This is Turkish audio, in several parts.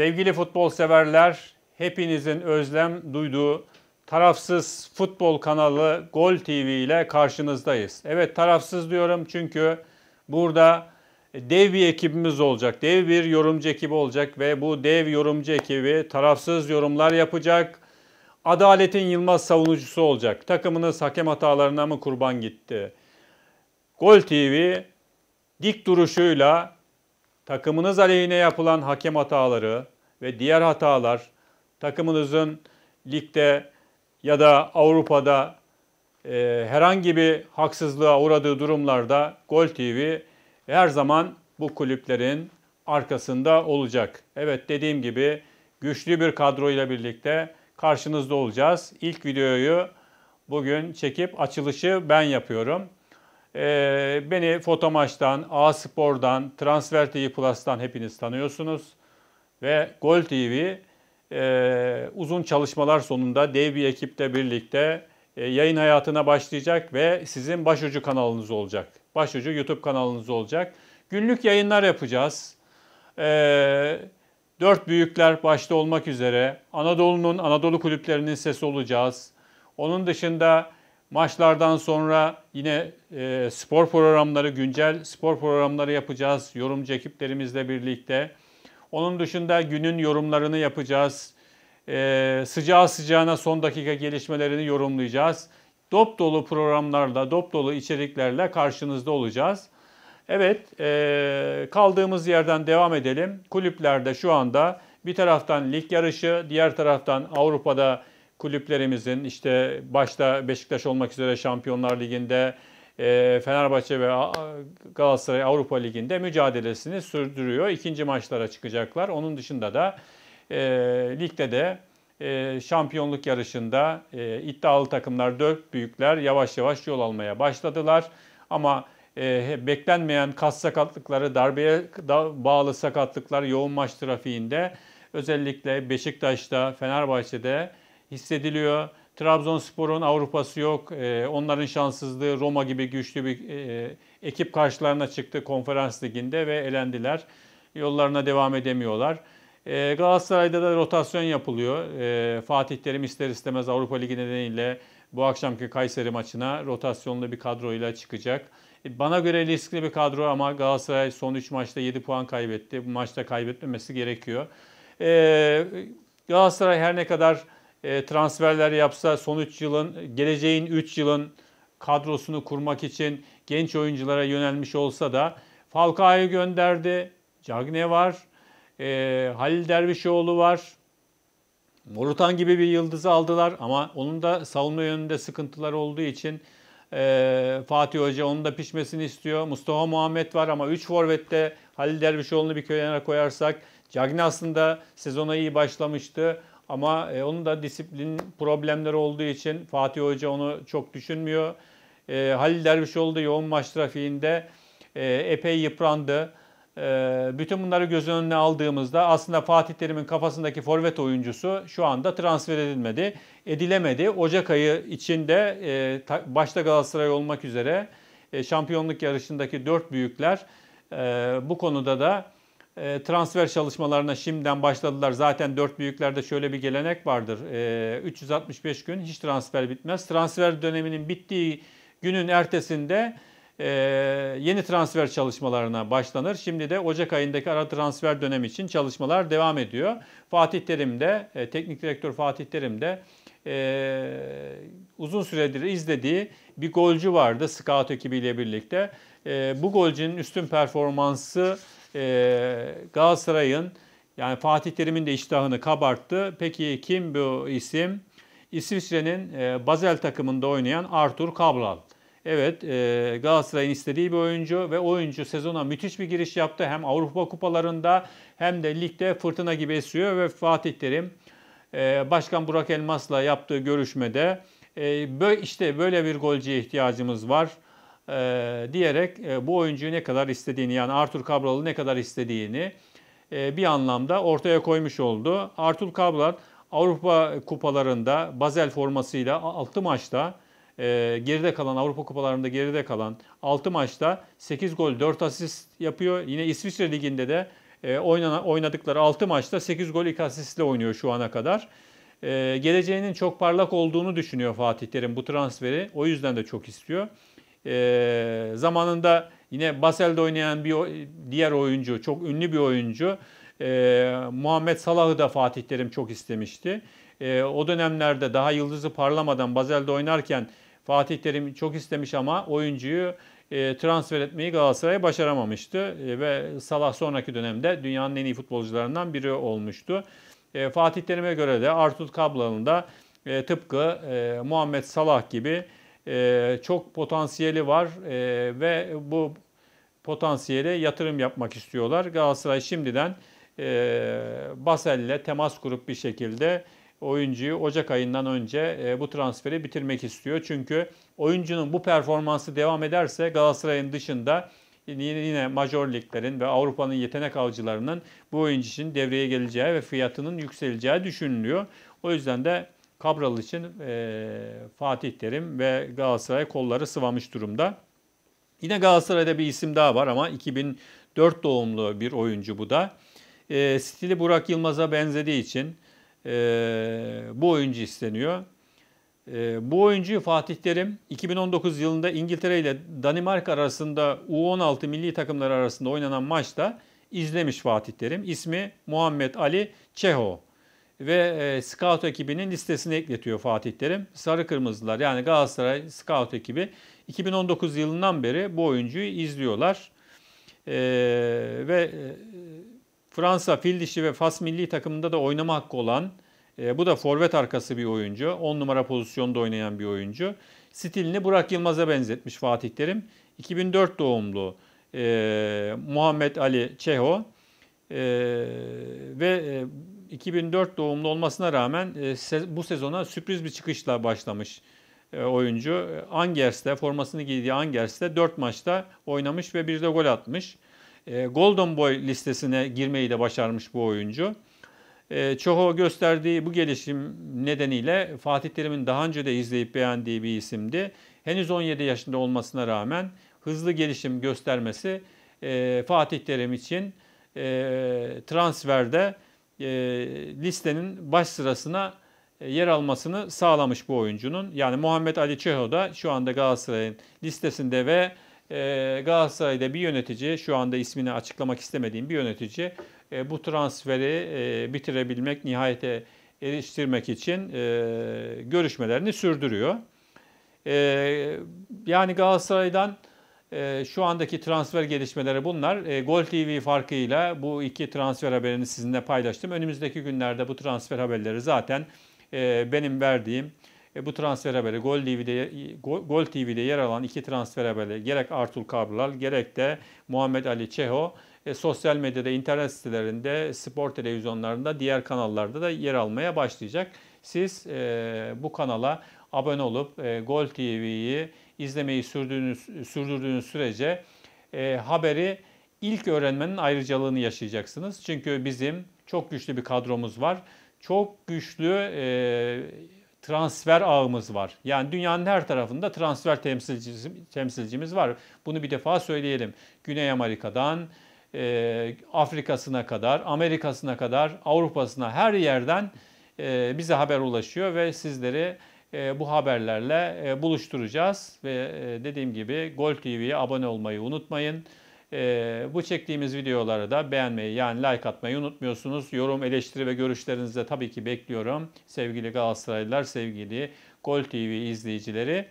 Sevgili futbol severler, hepinizin özlem duyduğu tarafsız futbol kanalı Gol TV ile karşınızdayız. Evet tarafsız diyorum çünkü burada dev bir ekibimiz olacak. Dev bir yorumcu ekibi olacak ve bu dev yorumcu ekibi tarafsız yorumlar yapacak. Adaletin Yılmaz savunucusu olacak. Takımınız hakem hatalarına mı kurban gitti? Gol TV dik duruşuyla takımınız aleyhine yapılan hakem hataları ve diğer hatalar takımınızın ligde ya da Avrupa'da e, herhangi bir haksızlığa uğradığı durumlarda Gol TV her zaman bu kulüplerin arkasında olacak. Evet dediğim gibi güçlü bir kadroyla birlikte karşınızda olacağız. İlk videoyu bugün çekip açılışı ben yapıyorum. Ee, beni Fotomaç'tan, A Spor'dan, Transfer TV Plus'tan hepiniz tanıyorsunuz. Ve Gol TV e, uzun çalışmalar sonunda dev bir ekiple birlikte e, yayın hayatına başlayacak ve sizin başucu kanalınız olacak. Başucu YouTube kanalınız olacak. Günlük yayınlar yapacağız. Ee, dört büyükler başta olmak üzere Anadolu'nun Anadolu kulüplerinin sesi olacağız. Onun dışında Maçlardan sonra yine e, spor programları, güncel spor programları yapacağız yorumcu ekiplerimizle birlikte. Onun dışında günün yorumlarını yapacağız. E, sıcağı sıcağına son dakika gelişmelerini yorumlayacağız. Dop dolu programlarla, dop dolu içeriklerle karşınızda olacağız. Evet, e, kaldığımız yerden devam edelim. Kulüplerde şu anda bir taraftan lig yarışı, diğer taraftan Avrupa'da kulüplerimizin işte başta Beşiktaş olmak üzere Şampiyonlar Ligi'nde e, Fenerbahçe ve Galatasaray Avrupa Ligi'nde mücadelesini sürdürüyor. İkinci maçlara çıkacaklar. Onun dışında da e, ligde de e, şampiyonluk yarışında e, iddialı takımlar, dört büyükler yavaş yavaş yol almaya başladılar. Ama e, beklenmeyen kas sakatlıkları, darbeye bağlı sakatlıklar yoğun maç trafiğinde özellikle Beşiktaş'ta, Fenerbahçe'de hissediliyor. Trabzonspor'un Avrupa'sı yok. Ee, onların şanssızlığı Roma gibi güçlü bir e, ekip karşılarına çıktı konferans liginde ve elendiler. Yollarına devam edemiyorlar. Ee, Galatasaray'da da rotasyon yapılıyor. E, Fatih Terim ister istemez Avrupa Ligi nedeniyle bu akşamki Kayseri maçına rotasyonlu bir kadroyla çıkacak. E, bana göre riskli bir kadro ama Galatasaray son 3 maçta 7 puan kaybetti. Bu maçta kaybetmemesi gerekiyor. Galatasaray her ne kadar e, transferler yapsa son 3 yılın, geleceğin 3 yılın kadrosunu kurmak için genç oyunculara yönelmiş olsa da Falcao'yu gönderdi. Cagne var. E, Halil Dervişoğlu var. Morutan gibi bir yıldızı aldılar ama onun da savunma yönünde sıkıntılar olduğu için e, Fatih Hoca onun da pişmesini istiyor. Mustafa Muhammed var ama 3 forvette Halil Dervişoğlu'nu bir kenara koyarsak Cagne aslında sezona iyi başlamıştı. Ama e, onun da disiplin problemleri olduğu için Fatih Hoca onu çok düşünmüyor. E, Halil Dervişoğlu da yoğun maç trafiğinde e, epey yıprandı. E, bütün bunları göz önüne aldığımızda aslında Fatih Terim'in kafasındaki forvet oyuncusu şu anda transfer edilmedi. Edilemedi. Ocak ayı içinde e, ta, başta Galatasaray olmak üzere e, şampiyonluk yarışındaki dört büyükler e, bu konuda da ee, transfer çalışmalarına şimdiden başladılar. Zaten dört büyüklerde şöyle bir gelenek vardır. 365 ee, gün hiç transfer bitmez. Transfer döneminin bittiği günün ertesinde e, yeni transfer çalışmalarına başlanır. Şimdi de Ocak ayındaki ara transfer dönemi için çalışmalar devam ediyor. Fatih Terim de, e, teknik direktör Fatih Terim de e, uzun süredir izlediği bir golcü vardı scout ekibiyle birlikte. bu golcünün üstün performansı e, Galatasaray'ın yani Fatih Terim'in de iştahını kabarttı. Peki kim bu isim? İsviçre'nin e, Basel takımında oynayan Arthur Cabral. Evet e, Galatasaray'ın istediği bir oyuncu ve oyuncu sezona müthiş bir giriş yaptı. Hem Avrupa kupalarında hem de ligde fırtına gibi esiyor ve Fatih Terim e, Başkan Burak Elmas'la yaptığı görüşmede e, işte böyle bir golcüye ihtiyacımız var e, diyerek e, bu oyuncuyu ne kadar istediğini yani Arthur Cabral'ı ne kadar istediğini e, bir anlamda ortaya koymuş oldu. Arthur Cabral Avrupa kupalarında Basel formasıyla 6 maçta e, geride kalan Avrupa kupalarında geride kalan 6 maçta 8 gol 4 asist yapıyor. Yine İsviçre liginde de e, oynana, oynadıkları 6 maçta 8 gol 2 asistle oynuyor şu ana kadar. E, geleceğinin çok parlak olduğunu düşünüyor Fatih Terim bu transferi. O yüzden de çok istiyor. E, zamanında yine Basel'de oynayan bir diğer oyuncu, çok ünlü bir oyuncu. E, Muhammed Salah'ı da Fatih Terim çok istemişti. E, o dönemlerde daha yıldızı parlamadan Basel'de oynarken Fatih Terim çok istemiş ama oyuncuyu e, transfer etmeyi Galatasaray başaramamıştı. E, ve Salah sonraki dönemde dünyanın en iyi futbolcularından biri olmuştu. E, Fatih Terim'e göre de Artur Kablan'ın da e, tıpkı e, Muhammed Salah gibi ee, çok potansiyeli var ee, ve bu potansiyele yatırım yapmak istiyorlar. Galatasaray şimdiden e, Basel'le temas kurup bir şekilde oyuncuyu Ocak ayından önce bu transferi bitirmek istiyor. Çünkü oyuncunun bu performansı devam ederse Galatasaray'ın dışında yine, yine major liglerin ve Avrupa'nın yetenek avcılarının bu oyuncu için devreye geleceği ve fiyatının yükseleceği düşünülüyor. O yüzden de Kabral için e, Fatih Terim ve Galatasaray kolları sıvamış durumda. Yine Galatasaray'da bir isim daha var ama 2004 doğumlu bir oyuncu bu da. E, stili Burak Yılmaz'a benzediği için e, bu oyuncu isteniyor. E, bu oyuncuyu Fatih Terim 2019 yılında İngiltere ile Danimarka arasında U16 milli takımları arasında oynanan maçta izlemiş Fatih Terim. İsmi Muhammed Ali Çeho ve e, scout ekibinin listesini ekletiyor Fatih Terim. Sarı Kırmızılar yani Galatasaray scout ekibi 2019 yılından beri bu oyuncuyu izliyorlar. E, ve e, Fransa fil dişi ve Fas milli takımında da oynama hakkı olan e, bu da forvet arkası bir oyuncu. 10 numara pozisyonda oynayan bir oyuncu. Stilini Burak Yılmaz'a benzetmiş Fatih Terim. 2004 doğumlu e, Muhammed Ali Çeho e, ve e, 2004 doğumlu olmasına rağmen e, bu sezona sürpriz bir çıkışla başlamış e, oyuncu. E, Angers'te formasını giydiği Angers'te 4 maçta oynamış ve bir de gol atmış. Golden Boy listesine girmeyi de başarmış bu oyuncu. Çoho gösterdiği bu gelişim nedeniyle Fatih Terim'in daha önce de izleyip beğendiği bir isimdi. Henüz 17 yaşında olmasına rağmen hızlı gelişim göstermesi Fatih Terim için transferde e, listenin baş sırasına e, yer almasını sağlamış bu oyuncunun. Yani Muhammed Ali Çeho da şu anda Galatasaray'ın listesinde ve e, Galatasaray'da bir yönetici, şu anda ismini açıklamak istemediğim bir yönetici e, bu transferi e, bitirebilmek, nihayete eriştirmek için görüşmelerini sürdürüyor. yani Galatasaray'dan e, şu andaki transfer gelişmeleri bunlar. E, Gol TV farkıyla bu iki transfer haberini sizinle paylaştım. Önümüzdeki günlerde bu transfer haberleri zaten e, benim verdiğim e, bu transfer haberi Gol TV'de Gol, TV'de yer alan iki transfer haberi gerek Artur Kabral gerek de Muhammed Ali Çeho e, sosyal medyada, internet sitelerinde, spor televizyonlarında, diğer kanallarda da yer almaya başlayacak. Siz e, bu kanala abone olup e, Gol TV'yi izlemeyi sürdüğünüz, sürdürdüğünüz sürece e, haberi ilk öğrenmenin ayrıcalığını yaşayacaksınız. Çünkü bizim çok güçlü bir kadromuz var. Çok güçlü e, transfer ağımız var. Yani dünyanın her tarafında transfer temsilcimiz, temsilcimiz var. Bunu bir defa söyleyelim. Güney Amerika'dan, e, Afrika'sına kadar, Amerika'sına kadar, Avrupa'sına her yerden e, bize haber ulaşıyor ve sizleri e, bu haberlerle e, buluşturacağız. Ve e, dediğim gibi Gol TV'ye abone olmayı unutmayın. Bu çektiğimiz videoları da beğenmeyi yani like atmayı unutmuyorsunuz. Yorum, eleştiri ve görüşlerinizi de tabii ki bekliyorum. Sevgili Galatasaraylılar, sevgili Gol TV izleyicileri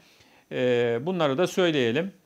bunları da söyleyelim.